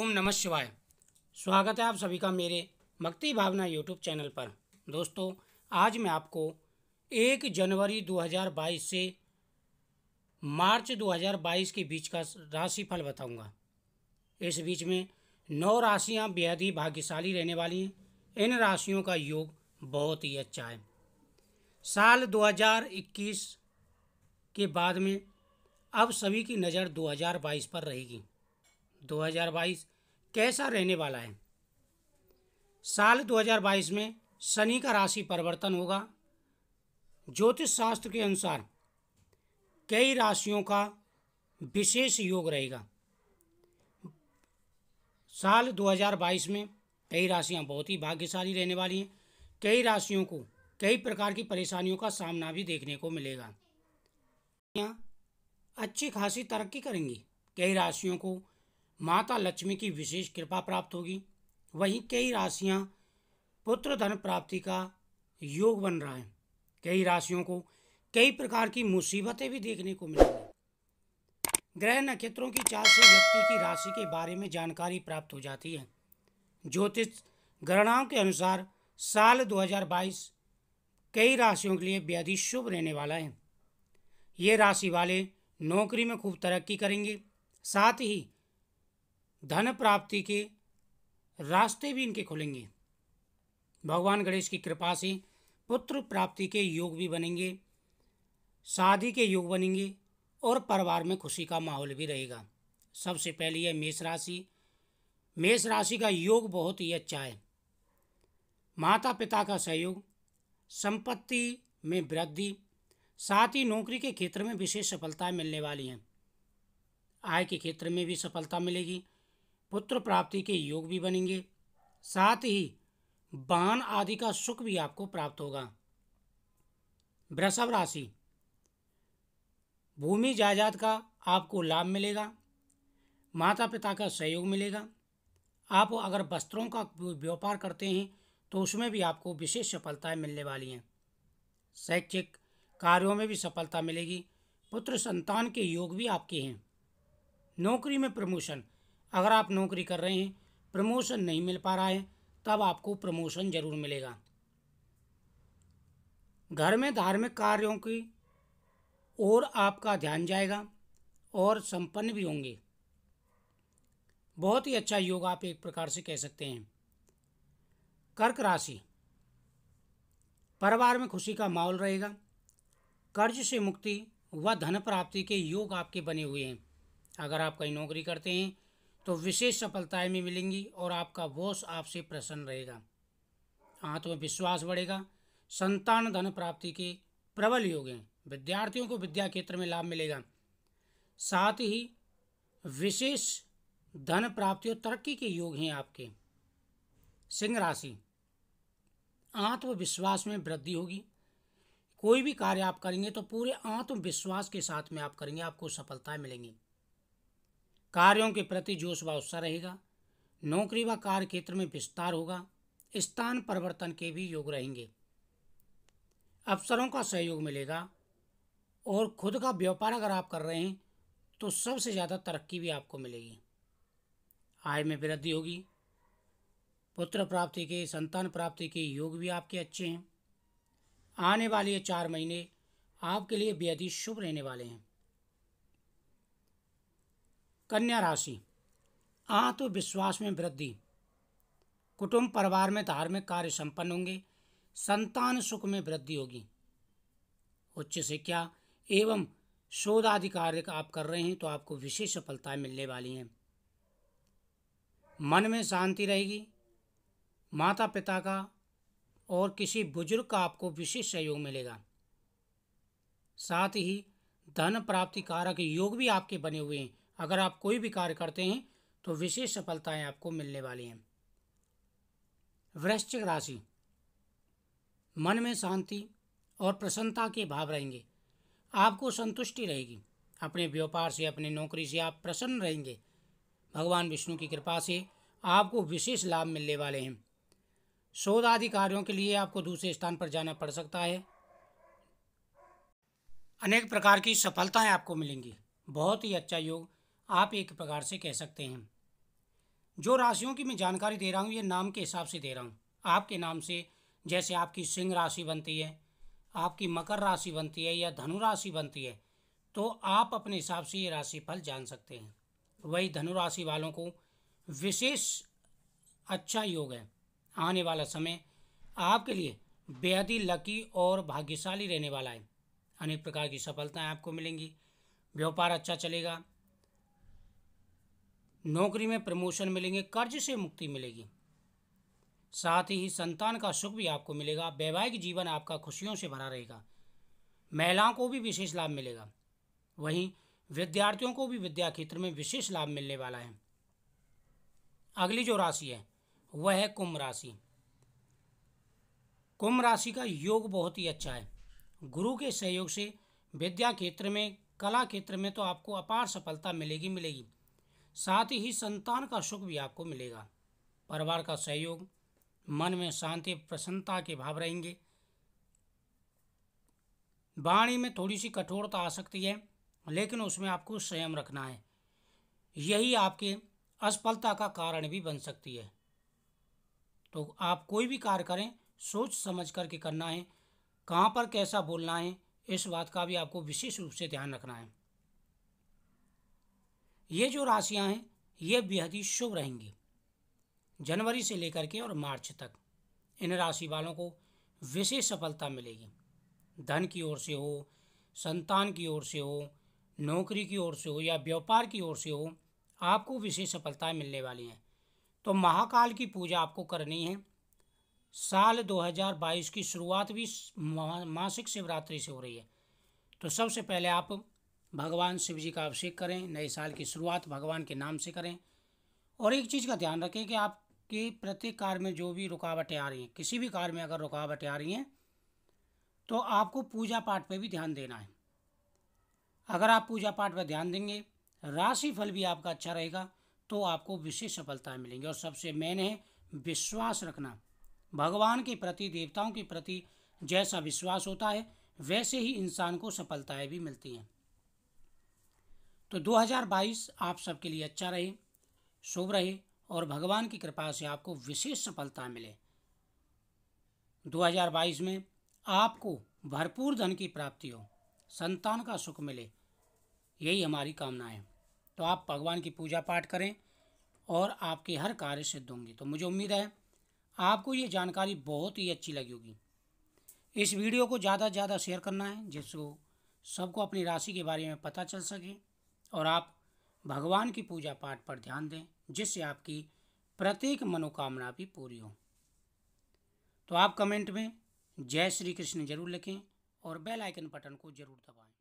ओम नमः शिवाय स्वागत है आप सभी का मेरे भक्ति भावना यूट्यूब चैनल पर दोस्तों आज मैं आपको एक जनवरी 2022 से मार्च 2022 के बीच का राशिफल बताऊंगा इस बीच में नौ राशियां बेहद ही भाग्यशाली रहने वाली हैं इन राशियों का योग बहुत ही अच्छा है साल 2021 के बाद में अब सभी की नज़र 2022 पर रहेगी 2022 कैसा रहने वाला है साल 2022 में शनि का राशि परिवर्तन होगा ज्योतिष शास्त्र के अनुसार कई राशियों का विशेष योग रहेगा साल 2022 में कई राशियां बहुत ही भाग्यशाली रहने वाली हैं कई राशियों को कई प्रकार की परेशानियों का सामना भी देखने को मिलेगा अच्छी खासी तरक्की करेंगी कई राशियों को माता लक्ष्मी की विशेष कृपा प्राप्त होगी वहीं कई राशियां पुत्र धन प्राप्ति का योग बन रहा है कई राशियों को कई प्रकार की मुसीबतें भी देखने को मिलेंगी ग्रह नक्षत्रों की चाल से व्यक्ति की राशि के बारे में जानकारी प्राप्त हो जाती है ज्योतिष गणनाओं के अनुसार साल 2022 कई राशियों के लिए बेहद शुभ रहने वाला है ये राशि वाले नौकरी में खूब तरक्की करेंगे साथ ही धन प्राप्ति के रास्ते भी इनके खुलेंगे भगवान गणेश की कृपा से पुत्र प्राप्ति के योग भी बनेंगे शादी के योग बनेंगे और परिवार में खुशी का माहौल भी रहेगा सबसे पहले है मेष राशि मेष राशि का योग बहुत ही अच्छा है माता पिता का सहयोग संपत्ति में वृद्धि साथ ही नौकरी के क्षेत्र में विशेष सफलताएं मिलने वाली हैं आय के क्षेत्र में भी सफलता मिलेगी पुत्र प्राप्ति के योग भी बनेंगे साथ ही बान आदि का सुख भी आपको प्राप्त होगा वृषभ राशि भूमि जायदाद का आपको लाभ मिलेगा माता पिता का सहयोग मिलेगा आप अगर वस्त्रों का व्यापार करते हैं तो उसमें भी आपको विशेष सफलताएं मिलने वाली हैं शैक्षिक कार्यों में भी सफलता मिलेगी पुत्र संतान के योग भी आपके हैं नौकरी में प्रमोशन अगर आप नौकरी कर रहे हैं प्रमोशन नहीं मिल पा रहा है तब आपको प्रमोशन जरूर मिलेगा घर में धार्मिक कार्यों की ओर आपका ध्यान जाएगा और संपन्न भी होंगे बहुत ही अच्छा योग आप एक प्रकार से कह सकते हैं कर्क राशि परिवार में खुशी का माहौल रहेगा कर्ज से मुक्ति व धन प्राप्ति के योग आपके बने हुए हैं अगर आप कहीं नौकरी करते हैं तो विशेष सफलताएं भी मिलेंगी और आपका बॉस आपसे प्रसन्न रहेगा आत्मविश्वास बढ़ेगा संतान धन प्राप्ति के प्रबल योग हैं विद्यार्थियों को विद्या क्षेत्र में लाभ मिलेगा साथ ही विशेष धन प्राप्ति और तरक्की के योग हैं आपके सिंह राशि आत्मविश्वास में वृद्धि होगी कोई भी कार्य आप करेंगे तो पूरे आत्मविश्वास के साथ में आप करेंगे आपको सफलताएं मिलेंगी कार्यों के प्रति जोश व उत्साह रहेगा नौकरी व कार्य क्षेत्र में विस्तार होगा स्थान परिवर्तन के भी योग रहेंगे अफसरों का सहयोग मिलेगा और खुद का व्यापार अगर आप कर रहे हैं तो सबसे ज़्यादा तरक्की भी आपको मिलेगी आय में वृद्धि होगी पुत्र प्राप्ति के संतान प्राप्ति के योग भी आपके अच्छे हैं आने वाले चार महीने आपके लिए बेहद ही शुभ रहने वाले हैं कन्या राशि आत्मविश्वास में वृद्धि कुटुंब परिवार में धार्मिक कार्य संपन्न होंगे संतान सुख में वृद्धि होगी उच्च शिक्षा एवं शोध आदि कार्य आप कर रहे हैं तो आपको विशेष सफलताएं मिलने वाली हैं मन में शांति रहेगी माता पिता का और किसी बुजुर्ग का आपको विशेष सहयोग मिलेगा साथ ही धन प्राप्ति कारक योग भी आपके बने हुए हैं अगर आप कोई भी कार्य करते हैं तो विशेष सफलताएं आपको मिलने वाली हैं वृश्चिक राशि मन में शांति और प्रसन्नता के भाव रहेंगे आपको संतुष्टि रहेगी अपने व्यापार से अपनी नौकरी से आप प्रसन्न रहेंगे भगवान विष्णु की कृपा से आपको विशेष लाभ मिलने वाले हैं शोध आदि कार्यों के लिए आपको दूसरे स्थान पर जाना पड़ सकता है अनेक प्रकार की सफलताएं आपको मिलेंगी बहुत ही अच्छा योग आप एक प्रकार से कह सकते हैं जो राशियों की मैं जानकारी दे रहा हूँ ये नाम के हिसाब से दे रहा हूँ आपके नाम से जैसे आपकी सिंह राशि बनती है आपकी मकर राशि बनती है या धनु राशि बनती है तो आप अपने हिसाब से ये राशि फल जान सकते हैं वही धनु राशि वालों को विशेष अच्छा योग है आने वाला समय आपके लिए बेहद ही लकी और भाग्यशाली रहने वाला है अनेक प्रकार की सफलताएं आपको मिलेंगी व्यापार अच्छा चलेगा नौकरी में प्रमोशन मिलेंगे कर्ज से मुक्ति मिलेगी साथ ही संतान का सुख भी आपको मिलेगा वैवाहिक जीवन आपका खुशियों से भरा रहेगा महिलाओं को भी विशेष लाभ मिलेगा वहीं विद्यार्थियों को भी विद्या क्षेत्र में विशेष लाभ मिलने वाला है अगली जो राशि है वह है कुंभ राशि कुंभ राशि का योग बहुत ही अच्छा है गुरु के सहयोग से विद्या क्षेत्र में कला क्षेत्र में तो आपको अपार सफलता मिलेगी मिलेगी साथ ही संतान का सुख भी आपको मिलेगा परिवार का सहयोग मन में शांति प्रसन्नता के भाव रहेंगे वाणी में थोड़ी सी कठोरता आ सकती है लेकिन उसमें आपको संयम रखना है यही आपके असफलता का कारण भी बन सकती है तो आप कोई भी कार्य करें सोच समझ करके करना है कहाँ पर कैसा बोलना है इस बात का भी आपको विशेष रूप से ध्यान रखना है ये जो राशियां हैं ये बेहद ही शुभ रहेंगी जनवरी से लेकर के और मार्च तक इन राशि वालों को विशेष सफलता मिलेगी धन की ओर से हो संतान की ओर से हो नौकरी की ओर से हो या व्यापार की ओर से हो आपको विशेष सफलताएँ मिलने वाली हैं तो महाकाल की पूजा आपको करनी है साल 2022 की शुरुआत भी मासिक शिवरात्रि से हो रही है तो सबसे पहले आप भगवान शिव जी का अभिषेक करें नए साल की शुरुआत भगवान के नाम से करें और एक चीज़ का ध्यान रखें कि आपके प्रत्येक कार्य में जो भी रुकावटें आ रही हैं किसी भी कार्य में अगर रुकावटें आ रही हैं तो आपको पूजा पाठ पर भी ध्यान देना है अगर आप पूजा पाठ पर ध्यान देंगे राशि फल भी आपका अच्छा रहेगा तो आपको विशेष सफलताएँ मिलेंगी और सबसे मेन है विश्वास रखना भगवान के प्रति देवताओं के प्रति जैसा विश्वास होता है वैसे ही इंसान को सफलताएँ भी मिलती हैं तो 2022 आप सबके लिए अच्छा रहे शुभ रहे और भगवान की कृपा से आपको विशेष सफलता मिले 2022 में आपको भरपूर धन की प्राप्ति हो संतान का सुख मिले यही हमारी कामना है तो आप भगवान की पूजा पाठ करें और आपके हर कार्य सिद्ध होंगे तो मुझे उम्मीद है आपको ये जानकारी बहुत ही अच्छी लगी होगी इस वीडियो को ज़्यादा से ज़्यादा शेयर करना है जिसको सबको अपनी राशि के बारे में पता चल सके और आप भगवान की पूजा पाठ पर ध्यान दें जिससे आपकी प्रत्येक मनोकामना भी पूरी हो तो आप कमेंट में जय श्री कृष्ण जरूर लिखें और बेल आइकन बटन को जरूर दबाएं